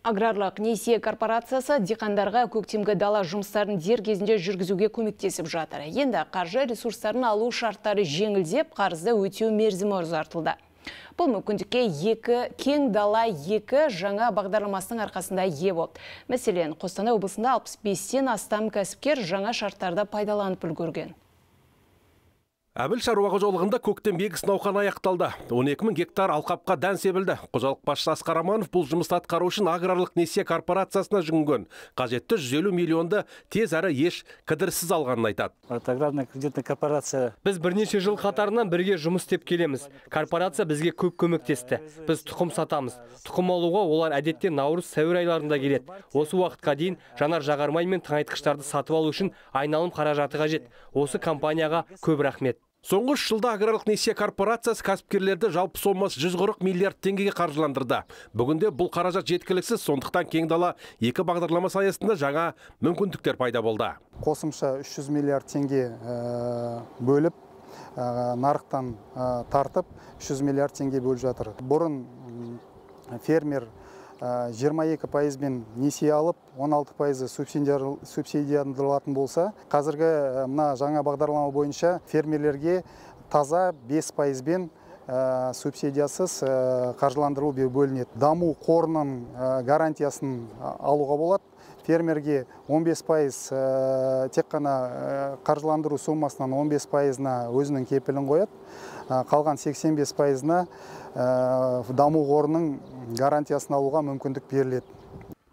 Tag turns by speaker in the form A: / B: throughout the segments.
A: Аграрлық несие корпорациясы диқандарға көктемгі дала жұмыстарын дер кезінде жүргізуге көмектесіп жатыр. Енді қаржы ресурстарын алу шарттары жеңілдеп, қарызды өтеу мерзімі ұзартылды. Бұл мүмкіндікке екі, кең дала екі жаңа бағдарламасының арқасында е болды. Мәселен, Қостанай облысында 65-тен астам кәсіпкер жаңа шарттарда пайдаланып үлгерген
B: әбіл шаруа қожалығында көктем егіс науқаны аяқталды екі мың гектар алқапқа дән себілді қожалық басшысы асқар аманов бұл жұмысты атқару үшін аграрлық несие корпорациясына жүгінген қажетті елу миллионды тез әрі еш кідіріссіз алғанын айтады
C: аграрная кредитная корпорация
B: біз бірнеше жыл қатарынан бірге жұмыс істеп
D: келеміз корпорация бізге көп көмектесті біз тұқым сатамыз тұқым алуға олар әдетте наурыз сәуір айларында келеді осы уақытқа дейін жанар жағармай мен тыңайтқыштарды сатып алу үшін айналым қаражаты қажет осы компанияға көп рахмет
B: Соңғы жылда аграрлық несие корпорациясы кәсіпкерлерді жалпы сомасы 140 миллиард теңгеге қаржыландырды. Бүгінде бұл қаражат жеткіліксіз, сондықтан кең дала екі бағдарлама аясында жаңа мүмкіндіктер пайда болды.
C: Қосымша 300 миллиард теңге э, бөліп, э, нарықтан э, тартып 300 миллиард теңге бөліп жатыр. Бұрын фермер Э, жиырма екі пайызбен несие алып 16 пайызы субсидияланатын болса қазіргі э, мына жаңа бағдарлама бойынша фермерлерге таза 5 пайызбен э, субсидиясыз ә, қаржыландыру бөлінеді даму қорының гарантиясын алуға болады фермерге 15 пайыз тек қана қаржыландыру сомасынан 15 пайызына өзінің кепілін қояды қалған 85 пайызына даму қорының гарантиясын алуға мүмкіндік беріледі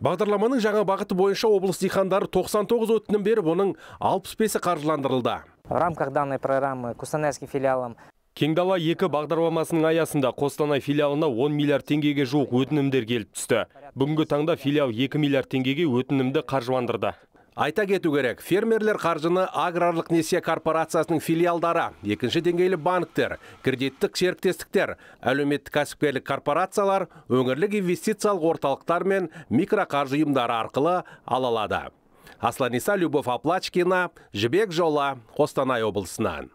B: бағдарламаның жаңа бағыты бойынша облыс диқандары 99 өтінім беріп оның 65-і қаржыландырылды в рамках данной программы костанайским филиалом Кеңдала екі бағдарламасының аясында Қостанай филиалына 10 миллиард теңгеге жуық өтінімдер келіп түсті. Бүгінгі таңда филиал 2 миллиард теңгеге өтінімді қаржыландырды айта кету керек фермерлер қаржыны аграрлық несие корпорациясының филиалдары екінші деңгейлі банктер кредиттік серіктестіктер әлеуметтік кәсіпкерлік корпорациялар өңірлік инвестициялық орталықтар мен микроқаржы ұйымдары арқылы ала алады асланиса любовь аплачкина жібек жолы қостанай облысынан